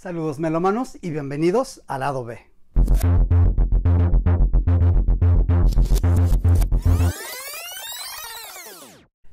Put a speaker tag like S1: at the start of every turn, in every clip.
S1: Saludos melomanos y bienvenidos al lado B.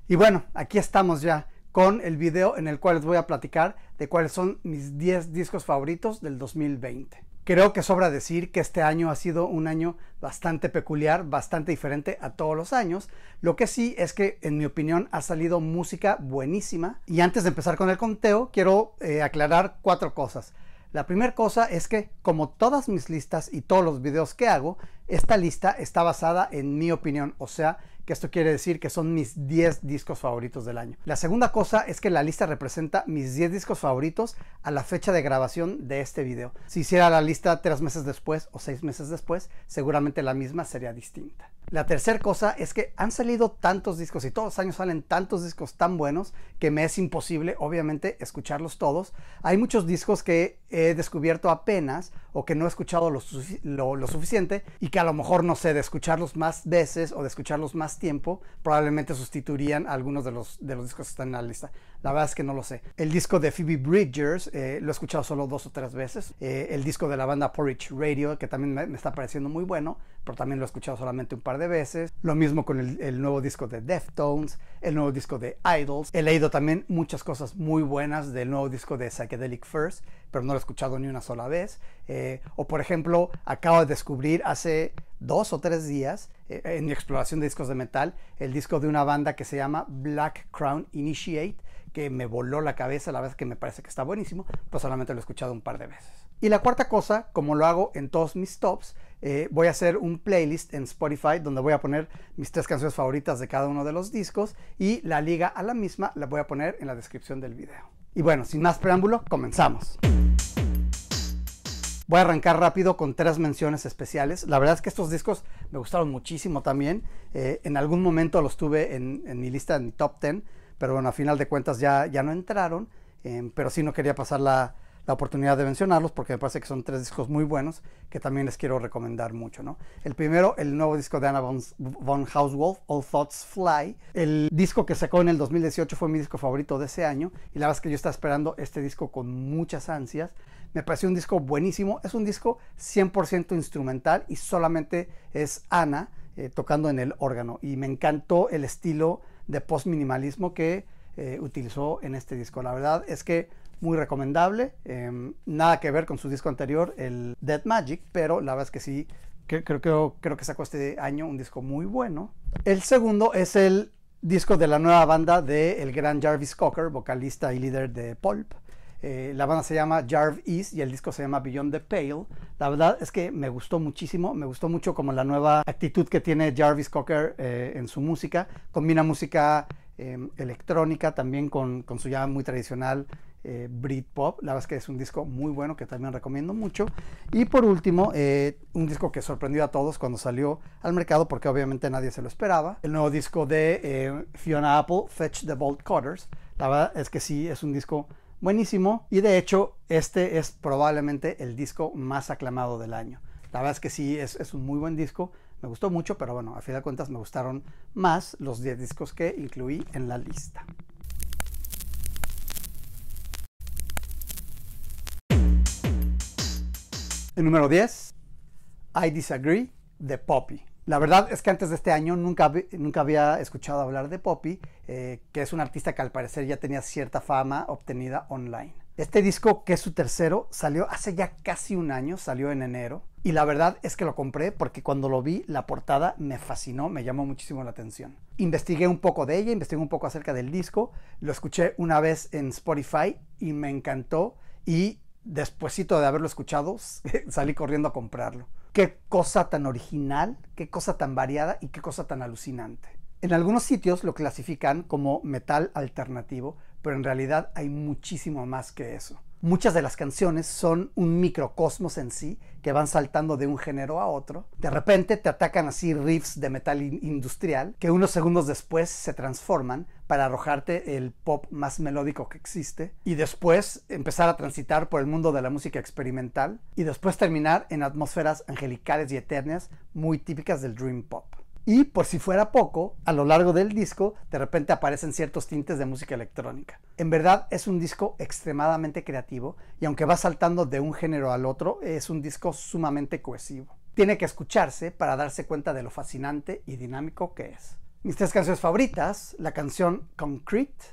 S1: Y bueno, aquí estamos ya con el video en el cual les voy a platicar de cuáles son mis 10 discos favoritos del 2020. Creo que sobra decir que este año ha sido un año bastante peculiar, bastante diferente a todos los años. Lo que sí es que, en mi opinión, ha salido música buenísima. Y antes de empezar con el conteo, quiero eh, aclarar cuatro cosas. La primera cosa es que, como todas mis listas y todos los videos que hago, esta lista está basada en mi opinión, o sea, que esto quiere decir que son mis 10 discos favoritos del año. La segunda cosa es que la lista representa mis 10 discos favoritos a la fecha de grabación de este video. Si hiciera la lista tres meses después o seis meses después, seguramente la misma sería distinta. La tercera cosa es que han salido tantos discos y todos los años salen tantos discos tan buenos que me es imposible, obviamente, escucharlos todos. Hay muchos discos que he descubierto apenas o que no he escuchado lo, suficiente y que a lo mejor, no sé, de escucharlos más veces o de escucharlos más tiempo, probablemente sustituirían algunos de los, de los discos que están en la lista. La verdad es que no lo sé. El disco de Phoebe Bridgers eh, lo he escuchado solo dos o tres veces. Eh, el disco de la banda Porridge Radio, que también me, está pareciendo muy bueno, pero también lo he escuchado solamente un par de veces. Lo mismo con el, nuevo disco de Deftones, el nuevo disco de Idols. He leído también muchas cosas muy buenas del nuevo disco de Psychedelic First, pero no lo he escuchado ni una sola vez. Eh, o por ejemplo, acabo de descubrir hace dos o tres días en mi exploración de discos de metal el disco de una banda que se llama Black Crown Initiate que me voló la cabeza, la verdad es que me parece que está buenísimo, pues solamente lo he escuchado un par de veces. Y la cuarta cosa, como lo hago en todos mis tops, eh, voy a hacer un playlist en Spotify donde voy a poner mis tres canciones favoritas de cada uno de los discos y la liga a la misma la voy a poner en la descripción del video. Y bueno, sin más preámbulo, comenzamos. Voy a arrancar rápido con tres menciones especiales. La verdad es que estos discos me gustaron muchísimo también. Eh, en algún momento los tuve en, mi lista, en mi top 10 pero bueno, a final de cuentas ya, ya no entraron, em, pero sí no quería pasar la, la, oportunidad de mencionarlos porque me parece que son tres discos muy buenos que también les quiero recomendar mucho. ¿no? El primero, el nuevo disco de Anna von, Hauswolf, All Thoughts Fly. El disco que sacó en el 2018 fue mi disco favorito de ese año y la verdad es que yo estaba esperando este disco con muchas ansias. Me pareció un disco buenísimo, es un disco 100% instrumental y solamente es Ana eh, tocando en el órgano y me encantó el estilo de post-minimalismo que eh, utilizó en este disco. La verdad es que muy recomendable, em, nada que ver con su disco anterior, el Dead Magic, pero la verdad es que sí, creo, creo, creo que sacó este año un disco muy bueno. El segundo es el disco de la nueva banda de el gran Jarvis Cocker, vocalista y líder de Pulp. Eh, la banda se llama Jarve East y el disco se llama Beyond the Pale. La verdad es que me gustó muchísimo, me gustó mucho como la nueva actitud que tiene Jarvis Cocker eh, en su música. Combina música em, electrónica también con, su ya muy tradicional eh, Britpop. La verdad es que es un disco muy bueno que también recomiendo mucho. Y por último, un disco que sorprendió a todos cuando salió al mercado porque obviamente nadie se lo esperaba. El nuevo disco de Fiona Apple, Fetch the Bolt Cutters. La verdad es que sí, es un disco buenísimo y de hecho este es probablemente el disco más aclamado del año. La verdad es que sí, es, un muy buen disco, me gustó mucho, pero bueno, a fin de cuentas me gustaron más los 10 discos que incluí en la lista. El número 10, I Disagree de Poppy. La verdad es que antes de este año nunca, había escuchado hablar de Poppy, eh, que es un artista que al parecer ya tenía cierta fama obtenida online. Este disco, que es su tercero, salió hace ya casi un año, salió en enero. Y la verdad es que lo compré porque cuando lo vi, la portada me fascinó, me llamó muchísimo la atención. Investigué un poco de ella, investigué un poco acerca del disco, lo escuché una vez en Spotify y me encantó. Y despuésito de haberlo escuchado, salí corriendo a comprarlo qué cosa tan original, qué cosa tan variada y qué cosa tan alucinante. En algunos sitios lo clasifican como metal alternativo, pero en realidad hay muchísimo más que eso. Muchas de las canciones son un microcosmos en sí, que van saltando de un género a otro. De repente te atacan así riffs de metal industrial, que unos segundos después se transforman para arrojarte el pop más melódico que existe, y después empezar a transitar por el mundo de la música experimental, y después terminar en atmósferas angelicales y eternas muy típicas del Dream Pop. Y por si fuera poco, a lo largo del disco de repente aparecen ciertos tintes de música electrónica. En verdad es un disco extremadamente creativo y aunque va saltando de un género al otro, es un disco sumamente cohesivo. Tiene que escucharse para darse cuenta de lo fascinante y dinámico que es. Mis tres canciones favoritas, la canción Concrete,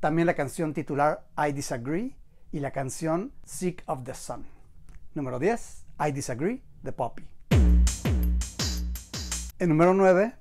S1: también la canción titular I Disagree y la canción Sick of the Sun. Número 10, I Disagree, the Poppy. El número 9,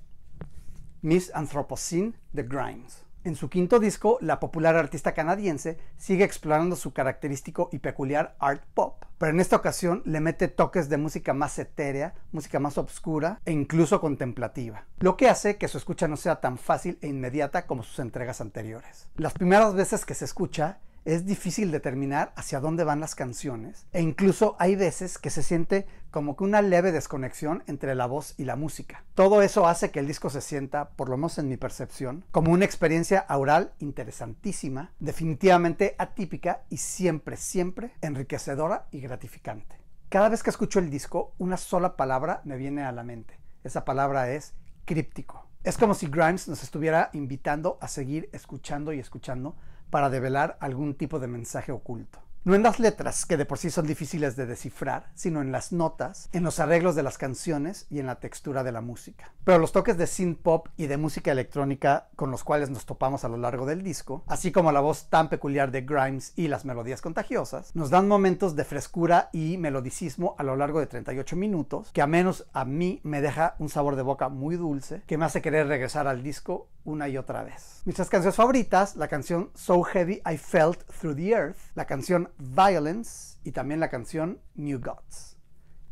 S1: Miss Anthropocene de Grimes. En su quinto disco, la popular artista canadiense sigue explorando su característico y peculiar art pop, pero en esta ocasión le mete toques de música más etérea, música más obscura e incluso contemplativa, lo que hace que su escucha no sea tan fácil e inmediata como sus entregas anteriores. Las primeras veces que se escucha, es difícil determinar hacia dónde van las canciones e incluso hay veces que se siente como que una leve desconexión entre la voz y la música. Todo eso hace que el disco se sienta, por lo menos en mi percepción, como una experiencia aural interesantísima, definitivamente atípica y siempre, siempre enriquecedora y gratificante. Cada vez que escucho el disco, una sola palabra me viene a la mente. Esa palabra es críptico. Es como si Grimes nos estuviera invitando a seguir escuchando y escuchando para develar algún tipo de mensaje oculto. No en las letras, que de por sí son difíciles de descifrar, sino en las notas, en los arreglos de las canciones y en la textura de la música. Pero los toques de synth pop y de música electrónica con los cuales nos topamos a lo largo del disco, así como la voz tan peculiar de Grimes y las melodías contagiosas, nos dan momentos de frescura y melodicismo a lo largo de 38 minutos, que a menos a mí me deja un sabor de boca muy dulce, que me hace querer regresar al disco una y otra vez. Mis canciones favoritas, la canción So Heavy I Felt Through the Earth, la canción Violence y también la canción New Gods.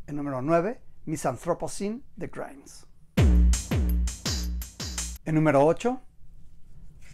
S1: En número 9, Misanthropocene The Grimes. En número 8,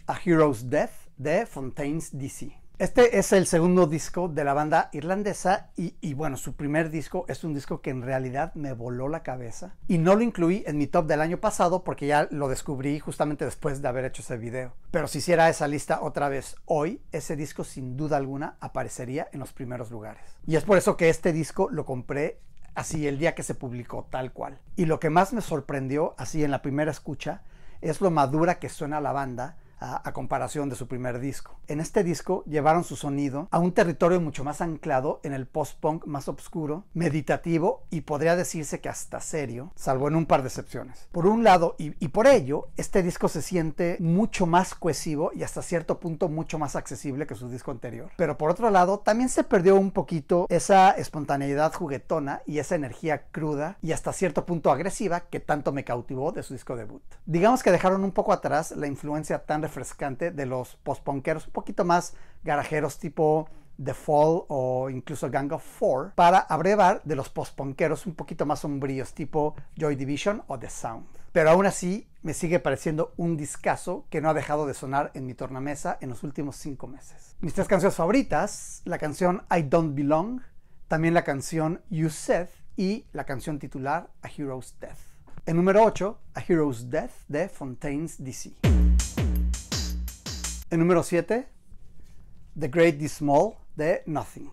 S1: A Hero's Death de Fontaine's DC. Este es el segundo disco de la banda irlandesa y, bueno, su primer disco es un disco que en realidad me voló la cabeza y no lo incluí en mi top del año pasado porque ya lo descubrí justamente después de haber hecho ese video. Pero si hiciera esa lista otra vez hoy, ese disco sin duda alguna aparecería en los primeros lugares. Y es por eso que este disco lo compré así el día que se publicó, tal cual. Y lo que más me sorprendió así en la primera escucha es lo madura que suena la banda a, comparación de su primer disco. En este disco llevaron su sonido a un territorio mucho más anclado en el post-punk más oscuro, meditativo y podría decirse que hasta serio, salvo en un par de excepciones. Por un lado, y, y por ello, este disco se siente mucho más cohesivo y hasta cierto punto mucho más accesible que su disco anterior. Pero por otro lado, también se perdió un poquito esa espontaneidad juguetona y esa energía cruda y hasta cierto punto agresiva que tanto me cautivó de su disco debut. Digamos que dejaron un poco atrás la influencia tan refrescante de los post un poquito más garajeros tipo The Fall o incluso Gang of Four, para abrevar de los post-punkeros un poquito más sombríos tipo Joy Division o The Sound. Pero aún así me sigue pareciendo un discazo que no ha dejado de sonar en mi tornamesa en los últimos cinco meses. Mis tres canciones favoritas, la canción I Don't Belong, también la canción You Said y la canción titular A Hero's Death. El número 8, A Hero's Death de Fontaine's DC. El número 7, The Great The Small de Nothing.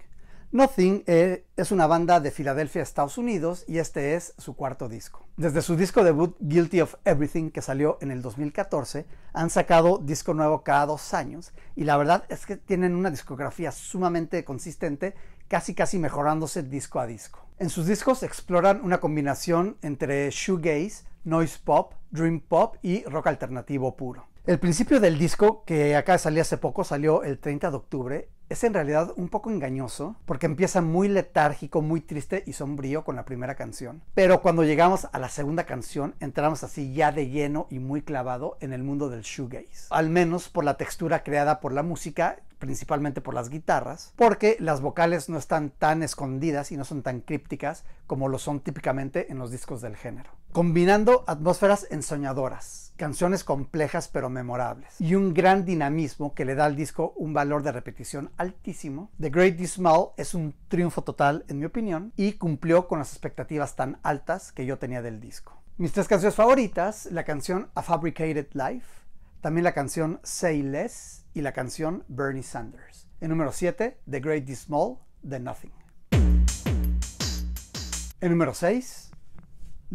S1: Nothing eh, es una banda de Filadelfia, Estados Unidos, y este es su cuarto disco. Desde su disco debut Guilty of Everything, que salió en el 2014, han sacado disco nuevo cada dos años, y la verdad es que tienen una discografía sumamente consistente, casi casi mejorándose disco a disco. En sus discos exploran una combinación entre shoegaze, noise pop, dream pop y rock alternativo puro. El principio del disco, que acá salió hace poco, salió el 30 de octubre, es en realidad un poco engañoso, porque empieza muy letárgico, muy triste y sombrío con la primera canción. Pero cuando llegamos a la segunda canción, entramos así ya de lleno y muy clavado en el mundo del shoegaze. Al menos por la textura creada por la música principalmente por las guitarras, porque las vocales no están tan escondidas y no son tan crípticas como lo son típicamente en los discos del género. Combinando atmósferas ensoñadoras, canciones complejas pero memorables y un gran dinamismo que le da al disco un valor de repetición altísimo. The Great Small es un triunfo total en mi opinión y cumplió con las expectativas tan altas que yo tenía del disco. Mis tres canciones favoritas, la canción A Fabricated Life, también la canción Say Less y la canción Bernie Sanders. En número 7, The Great Small The Nothing. En número 6,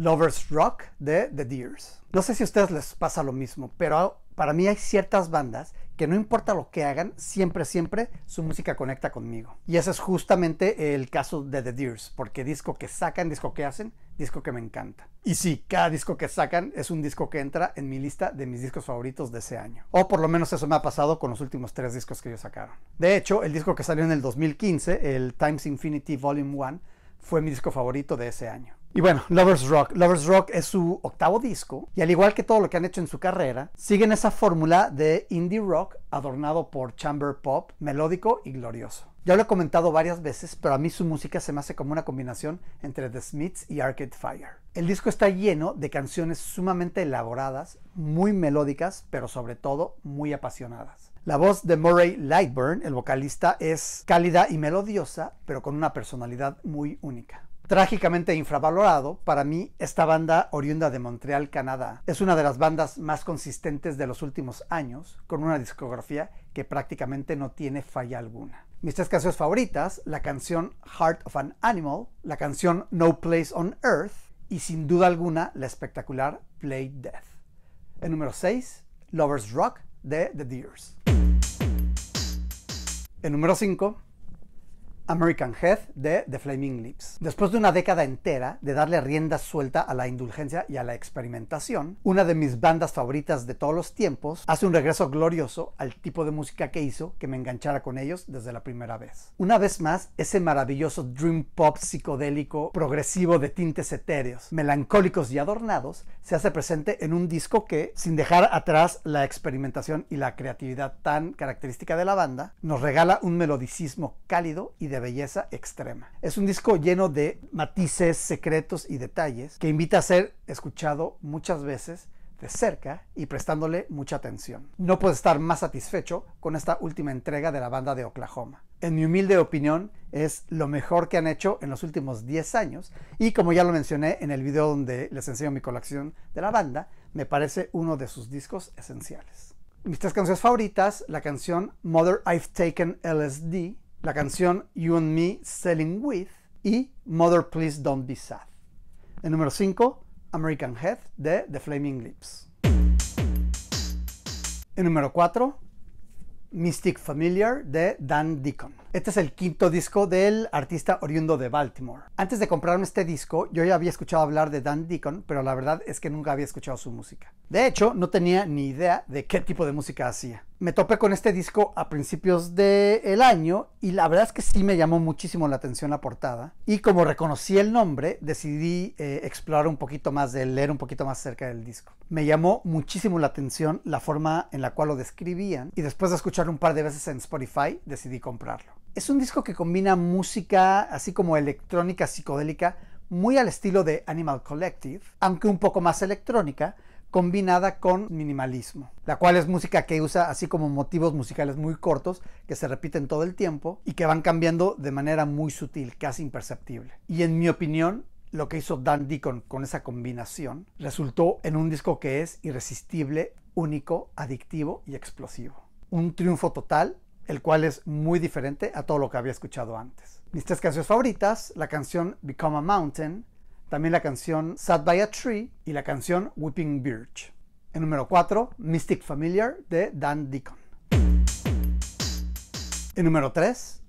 S1: Lover's Rock de The Deers. No sé si a ustedes les pasa lo mismo, pero para mí hay ciertas bandas que no importa lo que hagan, siempre, siempre su música conecta conmigo. Y ese es justamente el caso de The Deers, porque disco que sacan, disco que hacen, disco que me encanta. Y sí, cada disco que sacan es un disco que entra en mi lista de mis discos favoritos de ese año. O por lo menos eso me ha pasado con los últimos tres discos que ellos sacaron. De hecho, el disco que salió en el 2015, el Times Infinity Volume 1, fue mi disco favorito de ese año. Y bueno, Lovers Rock. Lovers Rock es su octavo disco y al igual que todo lo que han hecho en su carrera, siguen esa fórmula de indie rock adornado por chamber pop, melódico y glorioso. Ya lo he comentado varias veces, pero a mí su música se me hace como una combinación entre The Smiths y Arcade Fire. El disco está lleno de canciones sumamente elaboradas, muy melódicas, pero sobre todo muy apasionadas. La voz de Murray Lightburn, el vocalista, es cálida y melodiosa, pero con una personalidad muy única. Trágicamente infravalorado, para mí, esta banda oriunda de Montreal, Canadá, es una de las bandas más consistentes de los últimos años, con una discografía que prácticamente no tiene falla alguna. Mis tres canciones favoritas, la canción Heart of an Animal, la canción No Place on Earth y sin duda alguna la espectacular Play Death. El número 6, Lovers Rock de The Deers. El número 5, American Head de The Flaming Lips. Después de una década entera de darle rienda suelta a la indulgencia y a la experimentación, una de mis bandas favoritas de todos los tiempos hace un regreso glorioso al tipo de música que hizo que me enganchara con ellos desde la primera vez. Una vez más, ese maravilloso dream pop psicodélico progresivo de tintes etéreos, melancólicos y adornados, se hace presente en un disco que, sin dejar atrás la experimentación y la creatividad tan característica de la banda, nos regala un melodicismo cálido y de belleza extrema. Es un disco lleno de matices, secretos y detalles que invita a ser escuchado muchas veces de cerca y prestándole mucha atención. No puedo estar más satisfecho con esta última entrega de la banda de Oklahoma. En mi humilde opinión, es lo mejor que han hecho en los últimos 10 años y como ya lo mencioné en el video donde les enseño mi colección de la banda, me parece uno de sus discos esenciales. Mis tres canciones favoritas, la canción Mother I've Taken LSD, la canción You and Me Selling With y Mother Please Don't Be Sad. El número 5, American Head de The Flaming Lips. El número 4, Mystic Familiar de Dan Deacon. Este es el quinto disco del artista oriundo de Baltimore. Antes de comprarme este disco, yo ya había escuchado hablar de Dan Deacon, pero la verdad es que nunca había escuchado su música. De hecho, no tenía ni idea de qué tipo de música hacía. Me topé con este disco a principios del año y la verdad es que sí me llamó muchísimo la atención la portada. Y como reconocí el nombre, decidí eh, explorar un poquito más de leer un poquito más cerca del disco. Me llamó muchísimo la atención la forma en la cual lo describían y después de escucharlo un par de veces en Spotify, decidí comprarlo. Es un disco que combina música así como electrónica psicodélica muy al estilo de Animal Collective, aunque un poco más electrónica, combinada con minimalismo, la cual es música que usa así como motivos musicales muy cortos que se repiten todo el tiempo y que van cambiando de manera muy sutil, casi imperceptible. Y en mi opinión, lo que hizo Dan Deacon con esa combinación resultó en un disco que es irresistible, único, adictivo y explosivo. Un triunfo total el cual es muy diferente a todo lo que había escuchado antes. Mis tres canciones favoritas, la canción Become a Mountain, también la canción Sat by a Tree y la canción Weeping Birch. En número 4, Mystic Familiar de Dan Deacon. En número 3,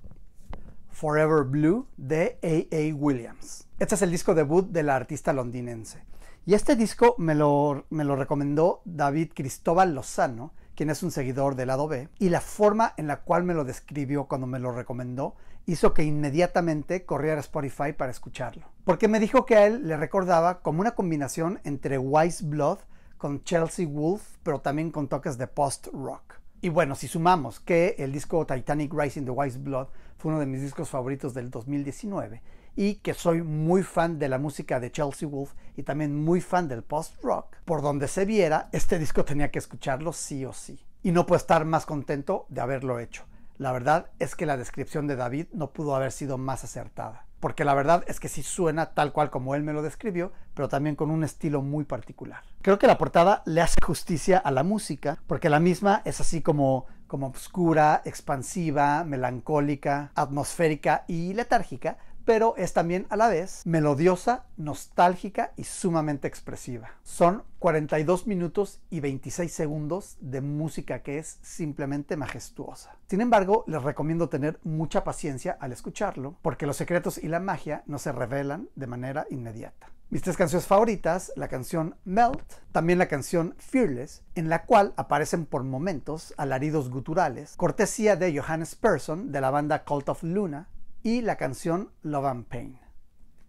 S1: Forever Blue de A.A. Williams. Este es el disco debut de la artista londinense. Y este disco me lo, me lo recomendó David Cristóbal Lozano, quien es un seguidor del lado B, y la forma en la cual me lo describió cuando me lo recomendó hizo que inmediatamente corriera a Spotify para escucharlo. Porque me dijo que a él le recordaba como una combinación entre Wise Blood con Chelsea Wolf, pero también con toques de post-rock. Y bueno, si sumamos que el disco Titanic Rising the Wise Blood fue uno de mis discos favoritos del 2019, y que soy muy fan de la música de Chelsea Wolf y también muy fan del post-rock. Por donde se viera, este disco tenía que escucharlo sí o sí. Y no puedo estar más contento de haberlo hecho. La verdad es que la descripción de David no pudo haber sido más acertada. Porque la verdad es que sí suena tal cual como él me lo describió, pero también con un estilo muy particular. Creo que la portada le hace justicia a la música, porque la misma es así como como obscura, expansiva, melancólica, atmosférica y letárgica, pero es también a la vez melodiosa, nostálgica y sumamente expresiva. Son 42 minutos y 26 segundos de música que es simplemente majestuosa. Sin embargo, les recomiendo tener mucha paciencia al escucharlo, porque los secretos y la magia no se revelan de manera inmediata. Mis tres canciones favoritas, la canción Melt, también la canción Fearless, en la cual aparecen por momentos alaridos guturales, cortesía de Johannes Persson de la banda Cult of Luna, y la canción Love and Pain.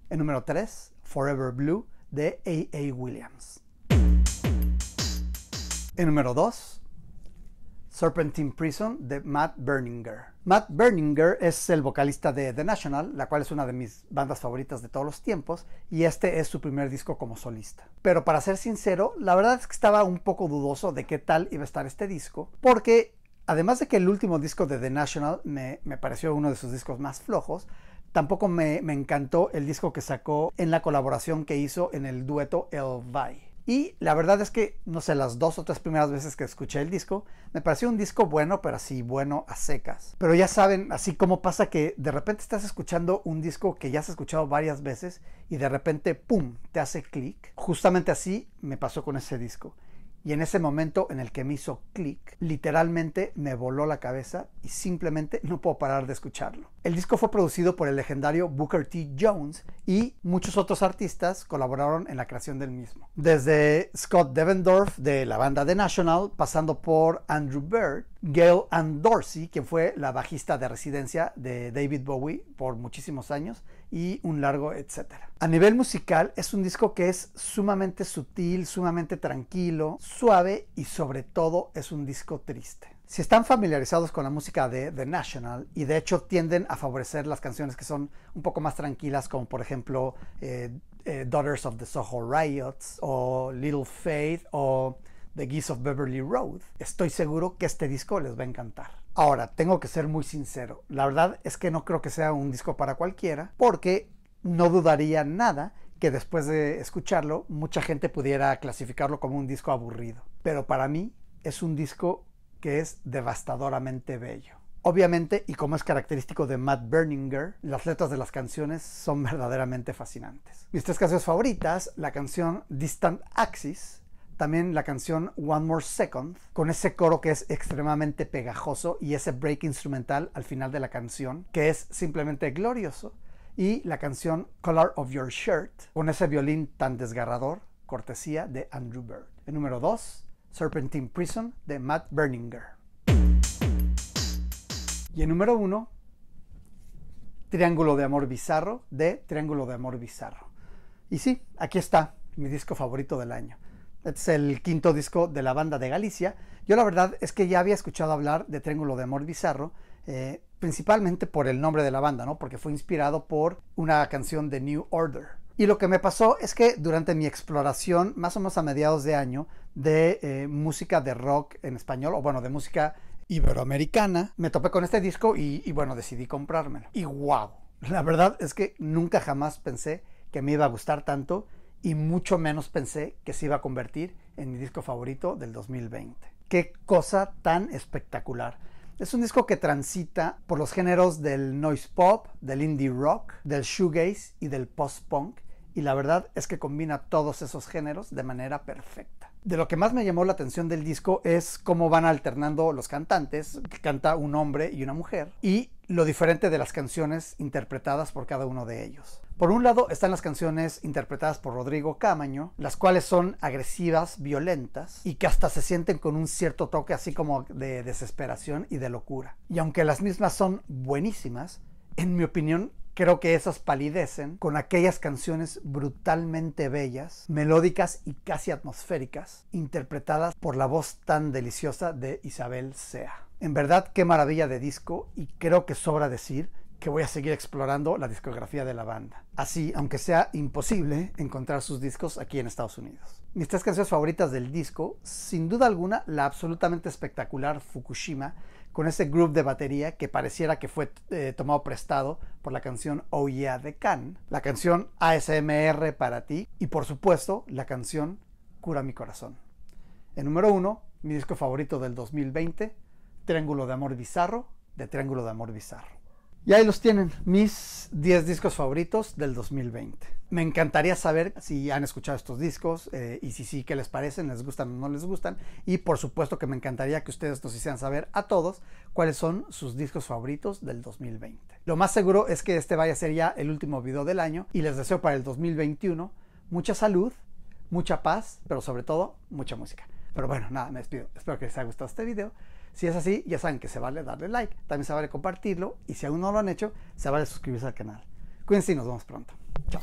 S1: En número 3, Forever Blue de A.A. Williams. En número 2, Serpentine Prison de Matt Berninger. Matt Berninger es el vocalista de The National, la cual es una de mis bandas favoritas de todos los tiempos, y este es su primer disco como solista. Pero para ser sincero, la verdad es que estaba un poco dudoso de qué tal iba a estar este disco, porque además de que el último disco de The National me, pareció uno de sus discos más flojos, tampoco me, me, encantó el disco que sacó en la colaboración que hizo en el dueto El Vai. Y la verdad es que, no sé, las dos o tres primeras veces que escuché el disco, me pareció un disco bueno, pero así bueno a secas. Pero ya saben, así como pasa que de repente estás escuchando un disco que ya has escuchado varias veces y de repente, ¡pum!, te hace clic. Justamente así me pasó con ese disco. Y en ese momento en el que me hizo clic, literalmente me voló la cabeza y simplemente no puedo parar de escucharlo. El disco fue producido por el legendario Booker T. Jones y muchos otros artistas colaboraron en la creación del mismo. Desde Scott Devendorf de la banda The National, pasando por Andrew Bird, Gail Ann Dorsey, que fue la bajista de residencia de David Bowie por muchísimos años, y un largo etcétera. A nivel musical, es un disco que es sumamente sutil, sumamente tranquilo, suave y sobre todo es un disco triste si están familiarizados con la música de The National y de hecho tienden a favorecer las canciones que son un poco más tranquilas, como por ejemplo eh, eh, Daughters of the Soho Riots o Little Faith o The Geese of Beverly Road, estoy seguro que este disco les va a encantar. Ahora, tengo que ser muy sincero, la verdad es que no creo que sea un disco para cualquiera, porque no dudaría nada que después de escucharlo mucha gente pudiera clasificarlo como un disco aburrido. Pero para mí es un disco que es devastadoramente bello. Obviamente, y como es característico de Matt Berninger, las letras de las canciones son verdaderamente fascinantes. Mis tres canciones favoritas, la canción Distant Axis, también la canción One More Second, con ese coro que es extremadamente pegajoso y ese break instrumental al final de la canción, que es simplemente glorioso, y la canción Color of Your Shirt, con ese violín tan desgarrador, cortesía de Andrew Bird. El número 2, Serpentine Prison de Matt Berninger. Y en número uno, Triángulo de Amor Bizarro de Triángulo de Amor Bizarro. Y sí, aquí está mi disco favorito del año. es el quinto disco de la banda de Galicia. Yo la verdad es que ya había escuchado hablar de Triángulo de Amor Bizarro, eh, principalmente por el nombre de la banda, ¿no? Porque fue inspirado por una canción de New Order. Y lo que me pasó es que durante mi exploración, más o menos a mediados de año, de eh, música de rock en español, o bueno, de música iberoamericana, me topé con este disco y, bueno, decidí comprármelo. Y wow, la verdad es que nunca jamás pensé que me iba a gustar tanto y mucho menos pensé que se iba a convertir en mi disco favorito del 2020. Qué cosa tan espectacular. Es un disco que transita por los géneros del noise pop, del indie rock, del shoegaze y del post-punk y la verdad es que combina todos esos géneros de manera perfecta. De lo que más me llamó la atención del disco es cómo van alternando los cantantes, que canta un hombre y una mujer, y lo diferente de las canciones interpretadas por cada uno de ellos. Por un lado están las canciones interpretadas por Rodrigo Camaño, las cuales son agresivas, violentas y que hasta se sienten con un cierto toque así como de desesperación y de locura. Y aunque las mismas son buenísimas, en mi opinión Creo que esas palidecen con aquellas canciones brutalmente bellas, melódicas y casi atmosféricas, interpretadas por la voz tan deliciosa de Isabel Sea. En verdad, qué maravilla de disco y creo que sobra decir que voy a seguir explorando la discografía de la banda. Así, aunque sea imposible encontrar sus discos aquí en Estados Unidos. Mis tres canciones favoritas del disco, sin duda alguna, la absolutamente espectacular Fukushima, con ese groove de batería que pareciera que fue eh, tomado prestado por la canción Oh Yeah de Can, la canción ASMR para ti y por supuesto la canción Cura mi corazón. En número uno, mi disco favorito del 2020, Triángulo de Amor Bizarro de Triángulo de Amor Bizarro. Y ahí los tienen, mis 10 discos favoritos del 2020. Me encantaría saber si han escuchado estos discos eh, y si sí, qué les parecen, les gustan o no les gustan. Y por supuesto que me encantaría que ustedes nos hicieran saber a todos cuáles son sus discos favoritos del 2020. Lo más seguro es que este vaya a ser ya el último video del año y les deseo para el 2021 mucha salud, mucha paz, pero sobre todo mucha música. Pero bueno, nada, me despido. Espero que les haya gustado este video. Si es así, ya saben que se vale darle like, también se vale compartirlo y si aún no lo han hecho, se vale suscribirse al canal. Cuídense y nos vemos pronto. Chao.